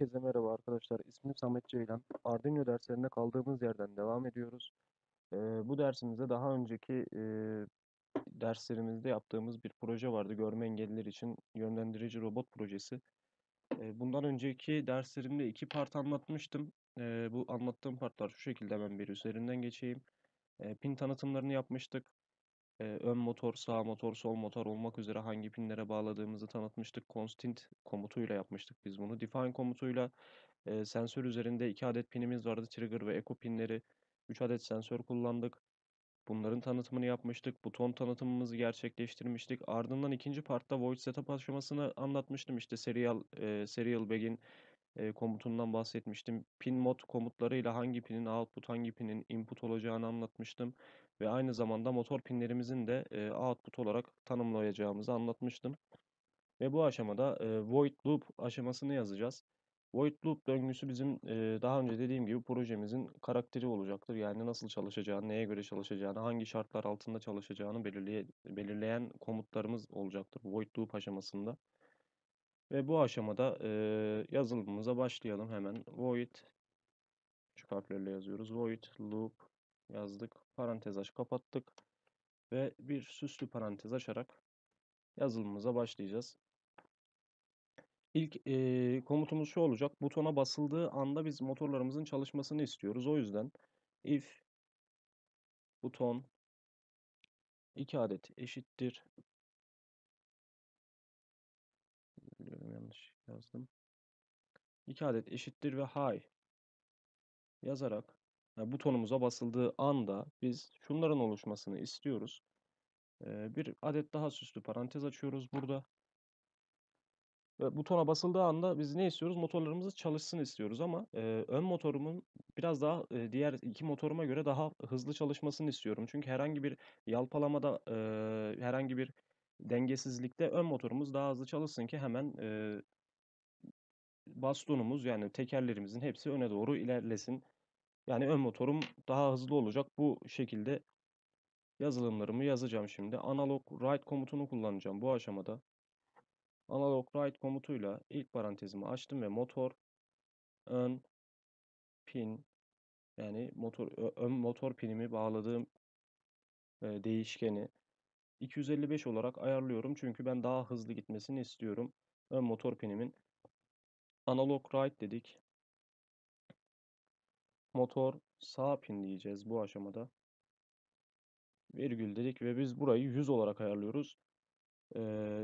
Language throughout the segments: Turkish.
Herkese merhaba arkadaşlar. İsmim Samet Ceylan. Arduino derslerinde kaldığımız yerden devam ediyoruz. Ee, bu dersimizde daha önceki e, derslerimizde yaptığımız bir proje vardı. Görme engellileri için yönlendirici robot projesi. Ee, bundan önceki derslerimde iki part anlatmıştım. Ee, bu anlattığım partlar şu şekilde hemen bir üzerinden geçeyim. Ee, pin tanıtımlarını yapmıştık e, ön motor, sağ motor, sol motor olmak üzere hangi pinlere bağladığımızı tanıtmıştık. Constant komutuyla yapmıştık biz bunu. Define komutuyla e, sensör üzerinde 2 adet pinimiz vardı. Trigger ve echo pinleri. 3 adet sensör kullandık. Bunların tanıtımını yapmıştık. Buton tanıtımımızı gerçekleştirmiştik. Ardından ikinci partta void setup aşamasını anlatmıştım. İşte serial, e, serial bag'in e, komutundan bahsetmiştim. Pin mod komutlarıyla hangi pinin output, hangi pinin input olacağını anlatmıştım ve aynı zamanda motor pinlerimizin de e, output olarak tanımlayacağımızı anlatmıştım. Ve bu aşamada e, void loop aşamasını yazacağız. Void loop döngüsü bizim e, daha önce dediğim gibi projemizin karakteri olacaktır. Yani nasıl çalışacağını, neye göre çalışacağını, hangi şartlar altında çalışacağını belirleye, belirleyen komutlarımız olacaktır void loop aşamasında. Ve bu aşamada e, yazılımımıza başlayalım hemen. Void, şu harflerle yazıyoruz. Void loop yazdık. Parantez aç kapattık. Ve bir süslü parantez açarak yazılımımıza başlayacağız. İlk e, komutumuz şu olacak. Butona basıldığı anda biz motorlarımızın çalışmasını istiyoruz. O yüzden if buton 2 adet eşittir. Biliyorum yanlış yazdım. 2 adet eşittir ve high yazarak butonumuza basıldığı anda biz şunların oluşmasını istiyoruz. Bir adet daha süslü parantez açıyoruz burada. Ve butona basıldığı anda biz ne istiyoruz? Motorlarımızı çalışsın istiyoruz ama ön motorumun biraz daha diğer iki motoruma göre daha hızlı çalışmasını istiyorum. Çünkü herhangi bir yalpalamada, herhangi bir dengesizlikte ön motorumuz daha hızlı çalışsın ki hemen e, bastonumuz yani tekerlerimizin hepsi öne doğru ilerlesin. Yani ön motorum daha hızlı olacak. Bu şekilde yazılımlarımı yazacağım şimdi. Analog write komutunu kullanacağım bu aşamada. Analog write komutuyla ilk parantezimi açtım ve motor ön pin yani motor ön motor pinimi bağladığım e, değişkeni 255 olarak ayarlıyorum. Çünkü ben daha hızlı gitmesini istiyorum. Ön motor pinimin analog write dedik motor sağ pin diyeceğiz bu aşamada. Virgül dedik ve biz burayı 100 olarak ayarlıyoruz.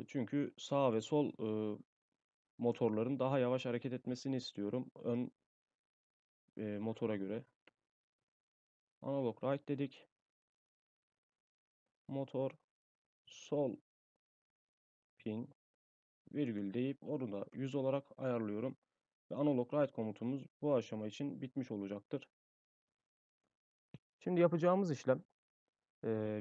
çünkü sağ ve sol motorların daha yavaş hareket etmesini istiyorum. Ön motora göre. Analog right dedik. Motor sol pin virgül deyip onu da 100 olarak ayarlıyorum ve analog write komutumuz bu aşama için bitmiş olacaktır. Şimdi yapacağımız işlem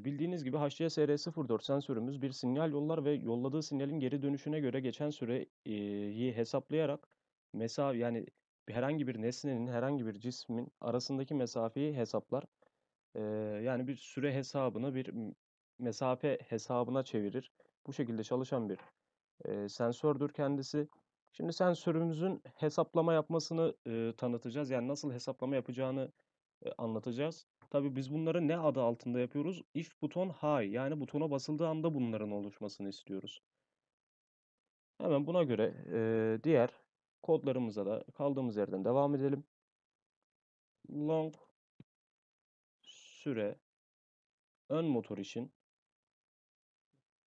bildiğiniz gibi HCSR04 sensörümüz bir sinyal yollar ve yolladığı sinyalin geri dönüşüne göre geçen süreyi hesaplayarak mesafe yani herhangi bir nesnenin herhangi bir cismin arasındaki mesafeyi hesaplar. yani bir süre hesabını bir mesafe hesabına çevirir. Bu şekilde çalışan bir sensördür kendisi. Şimdi sensörümüzün hesaplama yapmasını e, tanıtacağız. Yani nasıl hesaplama yapacağını e, anlatacağız. Tabi biz bunları ne adı altında yapıyoruz? If buton high yani butona basıldığı anda bunların oluşmasını istiyoruz. Hemen buna göre e, diğer kodlarımıza da kaldığımız yerden devam edelim. Long süre ön motor için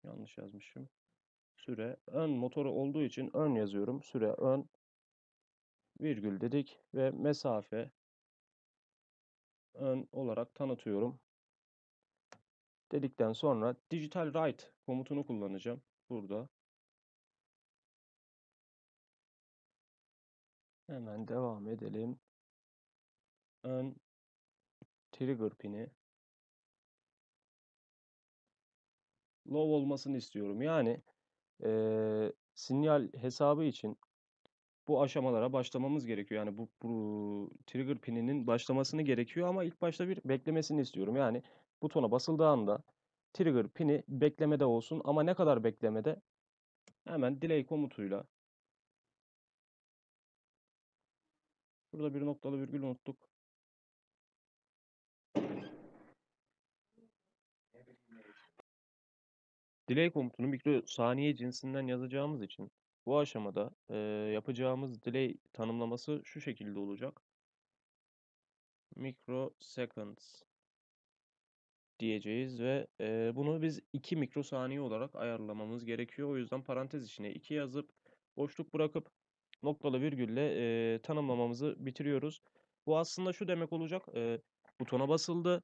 yanlış yazmışım süre ön motoru olduğu için ön yazıyorum. Süre ön virgül dedik ve mesafe ön olarak tanıtıyorum. Dedikten sonra digital write komutunu kullanacağım burada. Hemen devam edelim. Ön trigger pini low olmasını istiyorum. Yani e, sinyal hesabı için bu aşamalara başlamamız gerekiyor. Yani bu, bu trigger pininin başlamasını gerekiyor ama ilk başta bir beklemesini istiyorum. Yani butona basıldığı anda trigger pini beklemede olsun ama ne kadar beklemede hemen delay komutuyla Burada bir noktalı virgül unuttuk. Delay komutunu saniye cinsinden yazacağımız için bu aşamada e, yapacağımız delay tanımlaması şu şekilde olacak. Microseconds diyeceğiz ve e, bunu biz 2 mikrosaniye olarak ayarlamamız gerekiyor. O yüzden parantez içine 2 yazıp boşluk bırakıp noktalı virgülle e, tanımlamamızı bitiriyoruz. Bu aslında şu demek olacak. E, butona basıldı,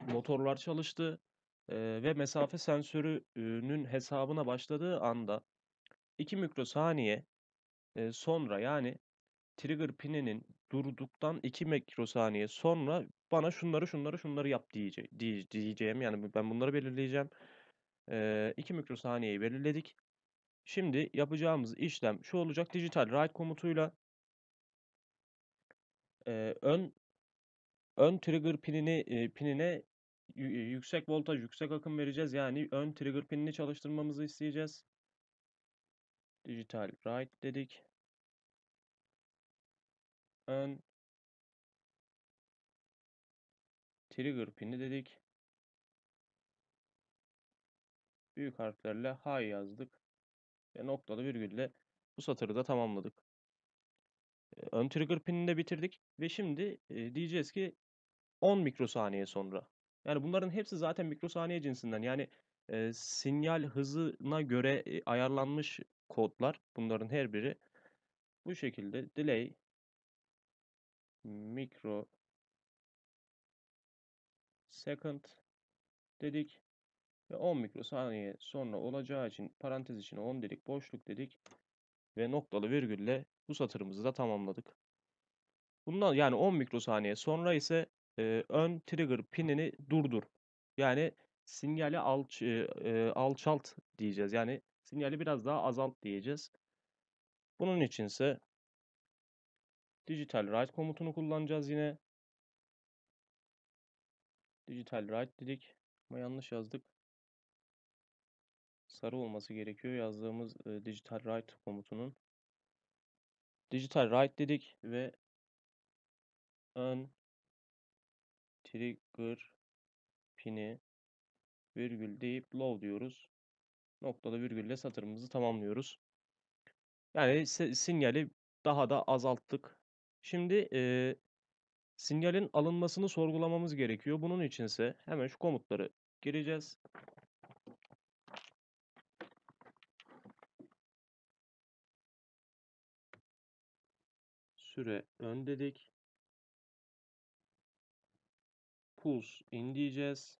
motorlar çalıştı, ve mesafe sensörünün hesabına başladığı anda 2 mikrosaniye, sonra yani trigger pininin durduktan 2 mikrosaniye sonra bana şunları şunları şunları yap diyeceğim. Yani ben bunları belirleyeceğim. Eee, 2 mikrosaniyeyi belirledik. Şimdi yapacağımız işlem şu olacak. Digital write komutuyla ön ön trigger pinini, pinine e, yüksek voltaj, yüksek akım vereceğiz. Yani ön trigger pinini çalıştırmamızı isteyeceğiz. Digital write dedik. Ön trigger pini dedik. Büyük harflerle H yazdık. Ve noktalı virgülle bu satırı da tamamladık. E, ön trigger pinini de bitirdik. Ve şimdi e, diyeceğiz ki 10 mikrosaniye sonra yani bunların hepsi zaten mikrosaniye cinsinden. Yani e, sinyal hızına göre ayarlanmış kodlar bunların her biri. Bu şekilde delay mikro second dedik ve 10 mikrosaniye sonra olacağı için parantez için 10 dedik boşluk dedik ve noktalı virgülle bu satırımızı da tamamladık. Bundan yani 10 mikrosaniye sonra ise e, ön trigger pinini durdur. Yani sinyali alç, e, e, alçalt diyeceğiz. Yani sinyali biraz daha azalt diyeceğiz. Bunun için ise digital write komutunu kullanacağız yine. Digital write dedik ama yanlış yazdık. Sarı olması gerekiyor yazdığımız e, digital write komutunun. Digital write dedik ve ön trigger pini virgül deyip low diyoruz. Noktada virgülle satırımızı tamamlıyoruz. Yani sinyali daha da azalttık. Şimdi e, sinyalin alınmasını sorgulamamız gerekiyor. Bunun için ise hemen şu komutları gireceğiz. Süre ön dedik. pulse in diyeceğiz.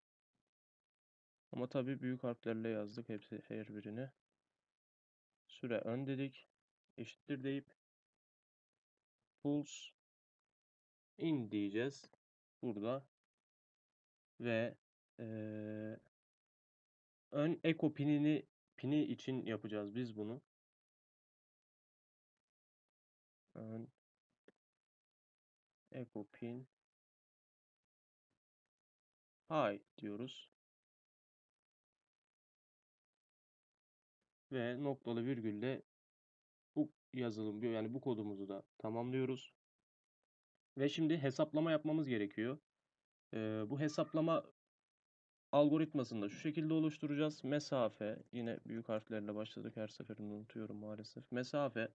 Ama tabii büyük harflerle yazdık hepsi her birini. Süre ön dedik. Eşittir deyip pulse in diyeceğiz. Burada ve ee, ön eko pinini pini için yapacağız biz bunu. Ön eko pin hi diyoruz. Ve noktalı virgülle bu yazılım yani bu kodumuzu da tamamlıyoruz. Ve şimdi hesaplama yapmamız gerekiyor. Ee, bu hesaplama algoritmasını da şu şekilde oluşturacağız. Mesafe yine büyük harflerle başladık her seferinde unutuyorum maalesef. Mesafe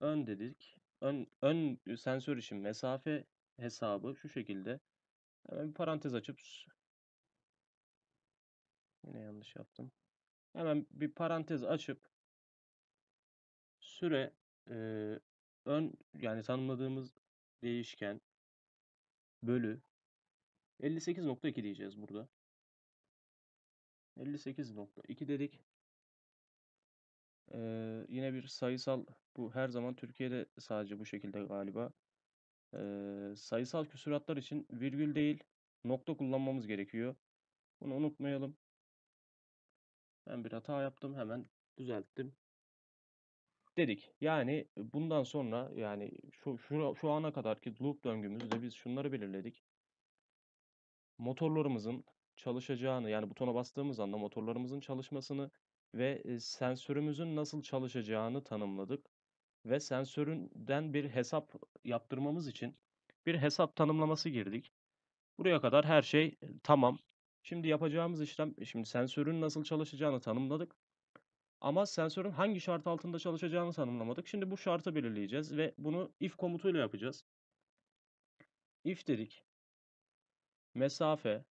ön dedik. Ön, ön sensör için mesafe hesabı şu şekilde Hemen bir parantez açıp yine yanlış yaptım. Hemen bir parantez açıp süre e, ön yani tanımladığımız değişken bölü 58.2 diyeceğiz burada. 58.2 dedik. Ee, yine bir sayısal bu her zaman Türkiye'de sadece bu şekilde galiba e, sayısal küsuratlar için virgül değil nokta kullanmamız gerekiyor. Bunu unutmayalım. Ben bir hata yaptım hemen düzelttim. Dedik. Yani e, bundan sonra yani şu, şu, şu ana kadarki loop döngümüzde biz şunları belirledik. Motorlarımızın çalışacağını yani butona bastığımız anda motorlarımızın çalışmasını ve e, sensörümüzün nasıl çalışacağını tanımladık ve sensöründen bir hesap yaptırmamız için bir hesap tanımlaması girdik. Buraya kadar her şey e, tamam. Şimdi yapacağımız işlem, e, şimdi sensörün nasıl çalışacağını tanımladık. Ama sensörün hangi şart altında çalışacağını tanımlamadık. Şimdi bu şartı belirleyeceğiz ve bunu if komutuyla yapacağız. If dedik. Mesafe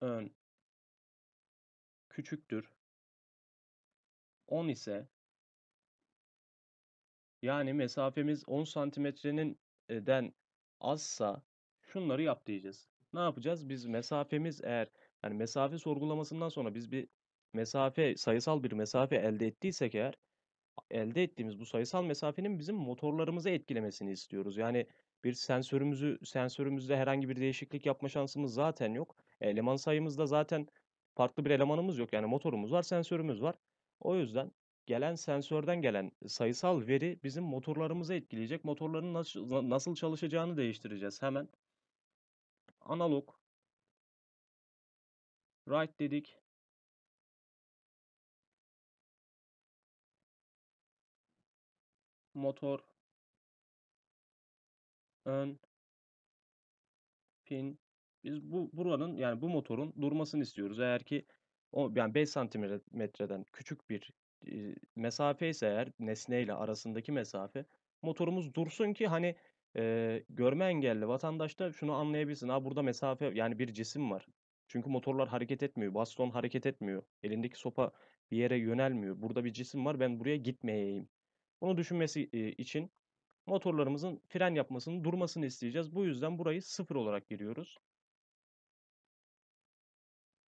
ön küçüktür 10 ise yani mesafemiz 10 santimetrenin den azsa şunları yap diyeceğiz. Ne yapacağız? Biz mesafemiz eğer yani mesafe sorgulamasından sonra biz bir mesafe sayısal bir mesafe elde ettiysek eğer elde ettiğimiz bu sayısal mesafenin bizim motorlarımızı etkilemesini istiyoruz. Yani bir sensörümüzü sensörümüzde herhangi bir değişiklik yapma şansımız zaten yok. Eleman sayımızda zaten farklı bir elemanımız yok. Yani motorumuz var, sensörümüz var. O yüzden gelen sensörden gelen sayısal veri bizim motorlarımızı etkileyecek. Motorların nasıl, nasıl çalışacağını değiştireceğiz hemen. Analog right dedik. Motor ön pin biz bu buranın yani bu motorun durmasını istiyoruz. Eğer ki o yani 5 santimetreden küçük bir mesafe ise eğer nesne ile arasındaki mesafe motorumuz dursun ki hani e, görme engelli vatandaş da şunu anlayabilsin. Ha burada mesafe yani bir cisim var. Çünkü motorlar hareket etmiyor. Baston hareket etmiyor. Elindeki sopa bir yere yönelmiyor. Burada bir cisim var ben buraya gitmeyeyim. Bunu düşünmesi için motorlarımızın fren yapmasını, durmasını isteyeceğiz. Bu yüzden burayı sıfır olarak giriyoruz.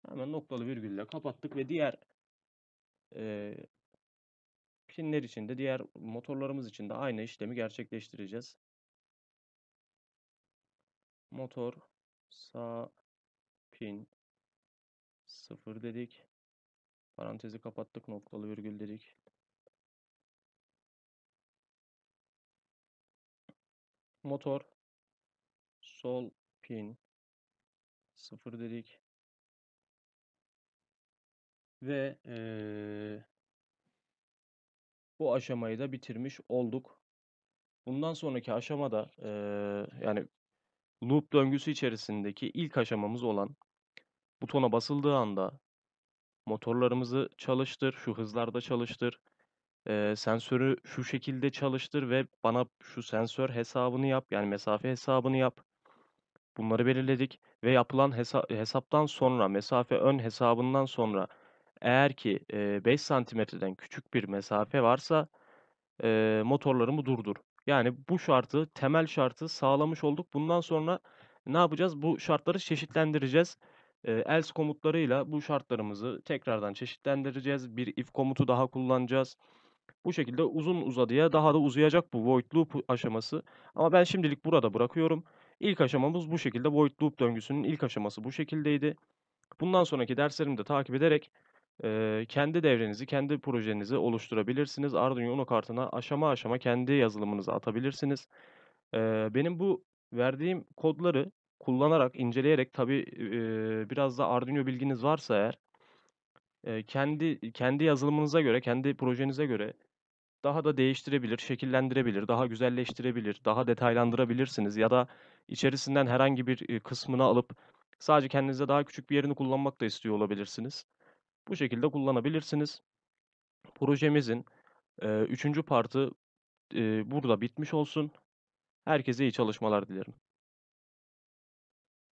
Hemen noktalı virgülle kapattık ve diğer e, pinler için de diğer motorlarımız için de aynı işlemi gerçekleştireceğiz. Motor sağ pin 0 dedik. Parantezi kapattık noktalı virgül dedik. Motor sol pin 0 dedik. Ve ee, bu aşamayı da bitirmiş olduk. Bundan sonraki aşamada e, yani loop döngüsü içerisindeki ilk aşamamız olan butona basıldığı anda motorlarımızı çalıştır, şu hızlarda çalıştır, e, sensörü şu şekilde çalıştır ve bana şu sensör hesabını yap yani mesafe hesabını yap. Bunları belirledik ve yapılan hesa hesaptan sonra mesafe ön hesabından sonra eğer ki 5 santimetreden küçük bir mesafe varsa e, motorlarımı durdur. Yani bu şartı, temel şartı sağlamış olduk. Bundan sonra ne yapacağız? Bu şartları çeşitlendireceğiz. else komutlarıyla bu şartlarımızı tekrardan çeşitlendireceğiz. Bir if komutu daha kullanacağız. Bu şekilde uzun uzadıya daha da uzayacak bu void loop aşaması. Ama ben şimdilik burada bırakıyorum. İlk aşamamız bu şekilde. Void loop döngüsünün ilk aşaması bu şekildeydi. Bundan sonraki derslerimi de takip ederek Eee, kendi devrenizi, kendi projenizi oluşturabilirsiniz. Arduino Uno kartına aşama aşama kendi yazılımınızı atabilirsiniz. Eee, benim bu verdiğim kodları kullanarak, inceleyerek tabii, eee, biraz da Arduino bilginiz varsa eğer, eee, kendi kendi yazılımınıza göre, kendi projenize göre daha da değiştirebilir, şekillendirebilir, daha güzelleştirebilir, daha detaylandırabilirsiniz ya da içerisinden herhangi bir, kısmını alıp sadece kendinize daha küçük bir yerini kullanmak da istiyor olabilirsiniz. Bu şekilde kullanabilirsiniz. Projemizin e, üçüncü partı e, burada bitmiş olsun. Herkese iyi çalışmalar dilerim.